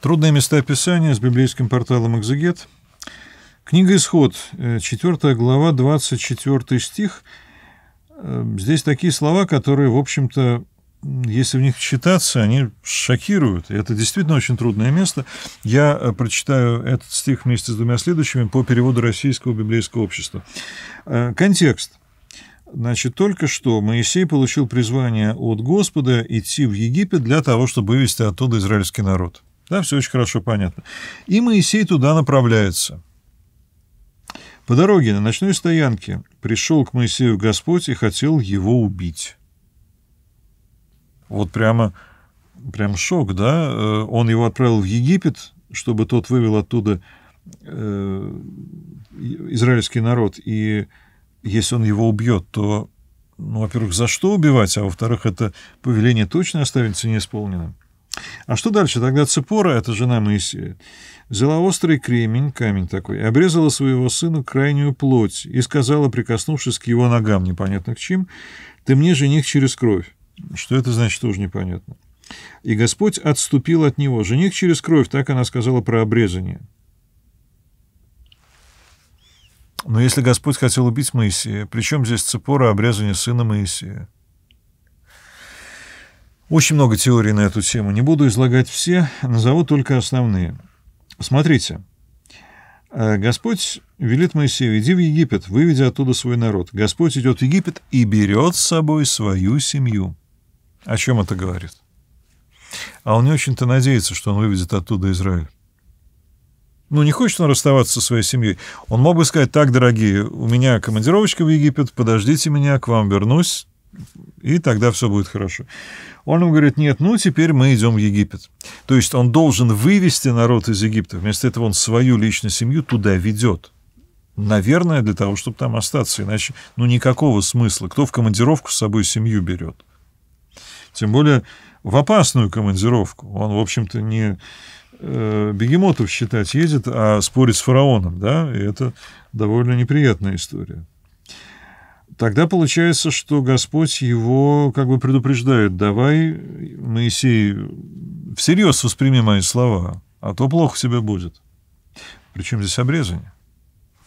Трудные места описания с библейским порталом «Экзегет». Книга «Исход», 4 э, глава, 24 стих. Э, здесь такие слова, которые, в общем-то, если в них читаться, они шокируют. это действительно очень трудное место. Я э, прочитаю этот стих вместе с двумя следующими по переводу Российского библейского общества. Контекст. Значит, только что Моисей получил призвание от Господа идти в Египет для того, чтобы вывести оттуда израильский народ. Да, все очень хорошо понятно. И Моисей туда направляется. По дороге на ночной стоянке пришел к Моисею Господь и хотел его убить. Вот прямо, прям шок, да? Э, он его отправил в Египет, чтобы тот вывел оттуда э, израильский народ. И если он его убьет, то, ну, во-первых, за что убивать, а во-вторых, это повеление точно останется неисполненным. А что дальше? Тогда Цепора, это жена Моисея, взяла острый кремень, камень такой, и обрезала своего сына крайнюю плоть и сказала, прикоснувшись к его ногам, непонятно к чем, «Ты мне жених через кровь». Что это значит, тоже непонятно. И Господь отступил от него. Жених через кровь, так она сказала про обрезание. Но если Господь хотел убить Моисея, при чем здесь Цепора обрезание сына Моисея? Очень много теорий на эту тему. Не буду излагать все, назову только основные. Смотрите. Э, Господь велит Моисею, иди в Египет, выведи оттуда свой народ. Господь идет в Египет и берет с собой свою семью. О чем это говорит? А он не очень-то надеется, что он выведет оттуда Израиль. Ну, не хочет он расставаться со своей семьей. Он мог бы сказать, так, дорогие, у меня командировочка в Египет, подождите меня, к вам вернусь, и тогда все будет хорошо. Он ему говорит, нет, ну теперь мы идем в Египет. То есть он должен вывести народ из Египта, вместо этого он свою личную семью туда ведет. Наверное, для того, чтобы там остаться, иначе ну никакого смысла. Кто в командировку с собой семью берет? Тем более в опасную командировку. Он, в общем-то, не э, бегемотов считать едет, а спорить с фараоном, да, и это довольно неприятная история. Тогда получается, что Господь его как бы предупреждает, давай, Моисей, всерьез восприми мои слова, а то плохо тебе будет. Причем здесь обрезание?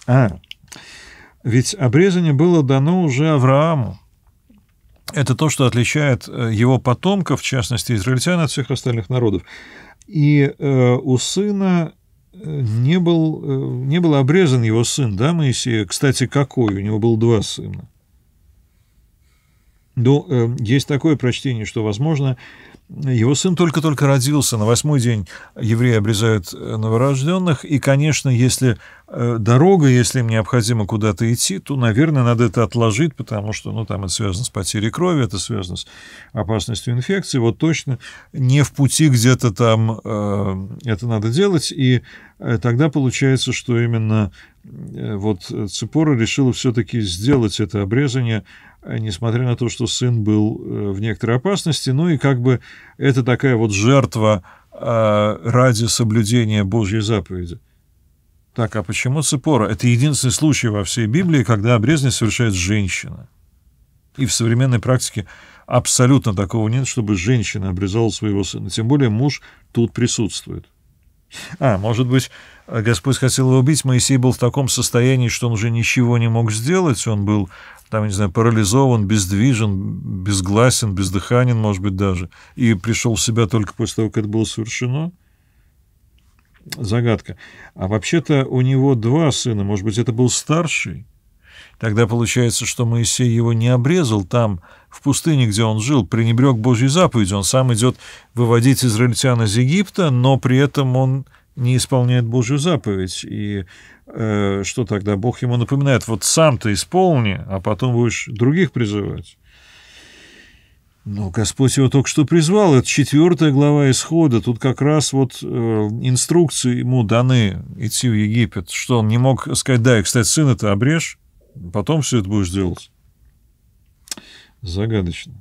А, ведь обрезание было дано уже Аврааму. Это то, что отличает э, его потомков, в частности, израильтян от всех остальных народов. И э, у сына э, не был, э, не был обрезан его сын, да, Моисей. Кстати, какой? У него было два сына. Но ну, э, есть такое прочтение, что, возможно, его сын только-только родился, на восьмой день евреи обрезают э, новорожденных, и, конечно, если э, дорога, если им необходимо куда-то идти, то, наверное, надо это отложить, потому что, ну, там это связано с потерей крови, это связано с опасностью инфекции, вот точно не в пути где-то там э, это надо делать, и тогда получается, что именно вот Цепора решила все-таки сделать это обрезание Э, несмотря на то, что сын был э, в некоторой опасности. Ну и как бы это такая вот жертва э, ради соблюдения Божьей заповеди. Так, а почему цепора? Это единственный случай во всей Библии, когда обрезание совершает женщина. И в современной практике абсолютно такого нет, чтобы женщина обрезала своего сына. Тем более муж тут присутствует. А, может быть, Господь хотел его убить, Моисей был в таком состоянии, что он уже ничего не мог сделать, он был, там, не знаю, парализован, бездвижен, безгласен, бездыханен, может быть, даже, и пришел в себя только после того, как это было совершено? Загадка. А вообще-то у него два сына, может быть, это был старший? Тогда получается, что Моисей его не обрезал там, в пустыне, где он жил, пренебрег Божьей заповедью. Он сам идет выводить израильтян из Египта, но при этом он не исполняет Божью заповедь. И э, что тогда? Бог ему напоминает, вот сам ты исполни, а потом будешь других призывать. Но Господь его только что призвал. Это четвертая глава исхода. Тут как раз вот э, инструкции ему даны идти в Египет, что он не мог сказать, да, и, кстати, сын это обрежь, Потом все это будешь делать. Загадочно.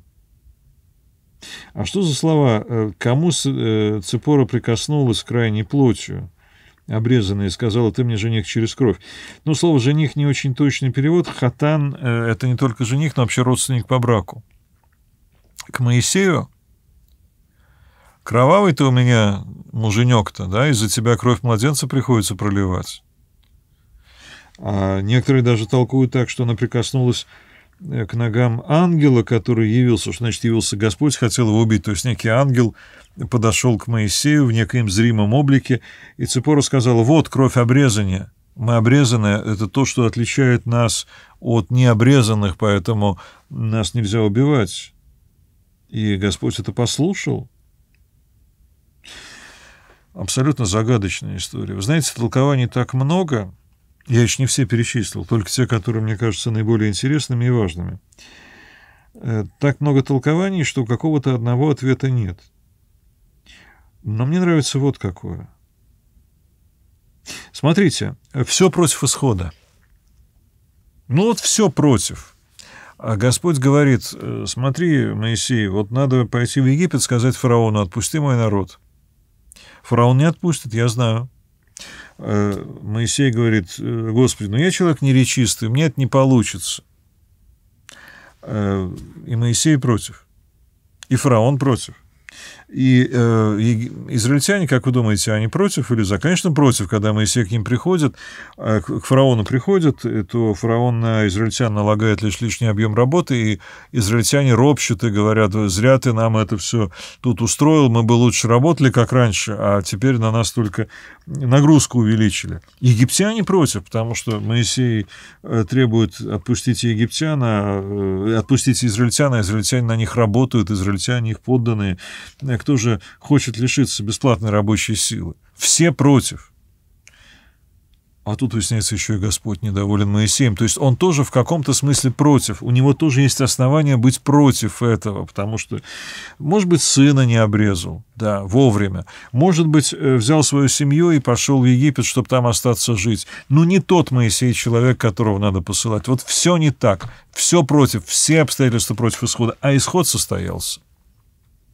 А что за слова? Э, Кому э, Цепора прикоснулась крайней плотью? Обрезанная, и сказала, ты мне жених через кровь. Ну, слово «жених» не очень точный перевод. Хатан э, — это не только жених, но вообще родственник по браку. К Моисею кровавый ты у меня муженек-то, да, из-за тебя кровь младенца приходится проливать. А некоторые даже толкуют так, что она прикоснулась э, к ногам ангела, который явился, что значит явился Господь, хотел его убить. То есть некий ангел подошел к Моисею в некоем зримом облике, и Цепора сказала, вот кровь обрезания, мы обрезаны, это то, что отличает нас от необрезанных, поэтому нас нельзя убивать. И Господь это послушал. Абсолютно загадочная история. Вы знаете, толкований так много — я еще не все перечислил, только те, которые мне кажутся наиболее интересными и важными. Э, так много толкований, что какого-то одного ответа нет. Но мне нравится вот какое. Смотрите, все против исхода. Ну вот все против. А Господь говорит, э, смотри, Моисей, вот надо пойти в Египет, сказать фараону, отпусти мой народ. Фараон не отпустит, я знаю. Э, Моисей говорит, «Э, Господи, ну я человек неречистый, мне это не получится. Э, и Моисей против. И фараон против. И э, израильтяне, как вы думаете, они против или за? Конечно, против. Когда Моисей к ним приходит, э, к фараону приходит, то фараон на израильтян налагает лишь лишний объем работы, и израильтяне ропщут и говорят, зря ты нам это все тут устроил, мы бы лучше работали, как раньше, а теперь на нас только нагрузку увеличили. Египтяне против, потому что Моисей э, требует отпустить египтяна, э, отпустите израильтяна, а израильтяне на них работают, израильтяне их подданные, а кто же хочет лишиться бесплатной рабочей силы. Все против. А тут выясняется еще и Господь недоволен Моисеем. То есть он тоже в каком-то смысле против. У него тоже есть основания быть против этого, потому что, может быть, сына не обрезал, да, вовремя. Может быть, э, взял свою семью и пошел в Египет, чтобы там остаться жить. Но не тот Моисей человек, которого надо посылать. Вот все не так. Все против, все обстоятельства против исхода. А исход состоялся.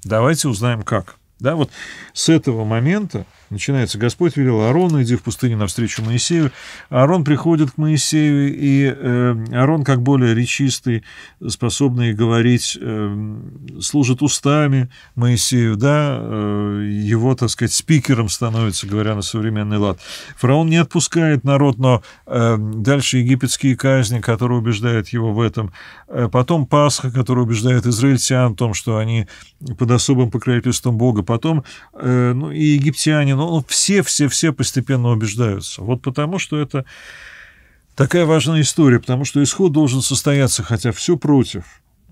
Давайте узнаем как. Да, вот с этого момента начинается. Господь велел Арону иди в пустыню навстречу Моисею. Арон приходит к Моисею, и э, Аарон, как более речистый, способный говорить, э, служит устами Моисею, да, э, его, так сказать, спикером становится, говоря на современный лад. Фараон не отпускает народ, но э, дальше египетские казни, которые убеждают его в этом. Э, потом Пасха, которая убеждает израильтян в том, что они под особым покровительством Бога потом э, ну, и египтяне, ну, все-все-все ну, постепенно убеждаются. Вот потому что это такая важная история, потому что исход должен состояться, хотя все против.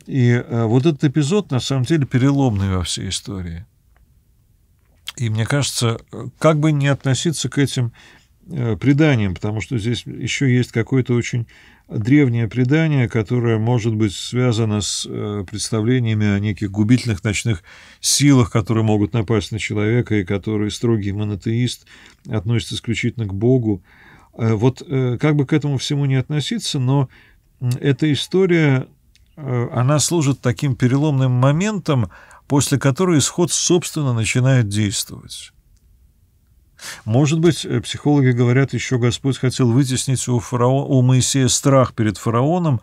И э, вот этот эпизод, на самом деле, переломный во всей истории. И мне кажется, как бы не относиться к этим э, преданиям, потому что здесь еще есть какой-то очень древнее предание, которое может быть связано с э, представлениями о неких губительных ночных силах, которые могут напасть на человека, и которые строгий монотеист относится исключительно к Богу. Э, вот э, как бы к этому всему не относиться, но эта история, она служит таким переломным моментом, после которого исход, собственно, начинает действовать. Может быть, э, психологи говорят, еще Господь хотел вытеснить у, фараона, у Моисея страх перед фараоном,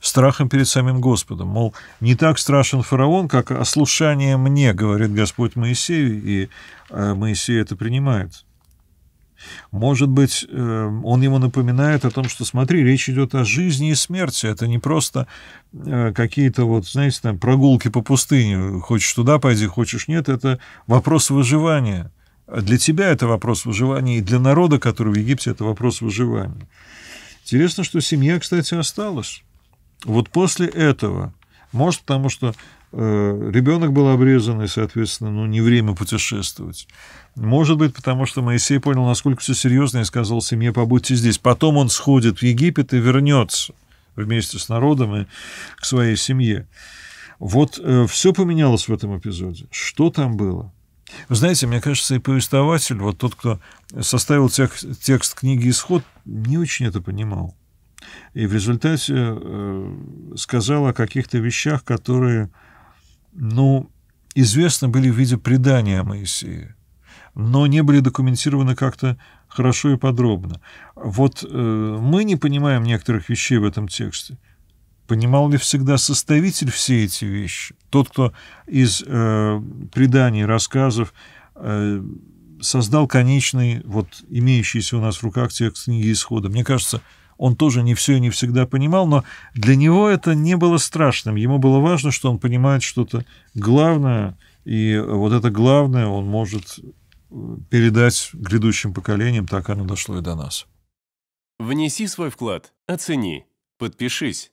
страхом перед самим Господом. Мол, не так страшен фараон, как ослушание мне, говорит Господь Моисею, и э, Моисей это принимает. Может быть, э, он ему напоминает о том, что, смотри, речь идет о жизни и смерти. Это не просто какие-то, вот, знаете, там, прогулки по пустыне. Хочешь туда пойди, хочешь нет. Это вопрос выживания. Для тебя это вопрос выживания, и для народа, который в Египте, это вопрос выживания. Интересно, что семья, кстати, осталась. Вот после этого, может, потому что э, ребенок был обрезан, и, соответственно, ну, не время путешествовать. Может быть, потому что Моисей понял, насколько все серьезно, и сказал семье, побудьте здесь. Потом он сходит в Египет и вернется вместе с народом и к своей семье. Вот э, все поменялось в этом эпизоде. Что там было? Вы знаете, мне кажется, и повествователь, вот тот, кто составил текст, текст книги «Исход», не очень это понимал. И в результате э, сказал о каких-то вещах, которые, ну, известны были в виде предания Моисея, но не были документированы как-то хорошо и подробно. Вот э, мы не понимаем некоторых вещей в этом тексте, Понимал ли всегда составитель все эти вещи? Тот, кто из э, преданий, рассказов э, создал конечный, вот имеющийся у нас в руках текст книги Исхода. Мне кажется, он тоже не все и не всегда понимал, но для него это не было страшным. Ему было важно, что он понимает что-то главное, и вот это главное он может э, передать грядущим поколениям, так оно дошло и до нас. Внеси свой вклад, оцени, подпишись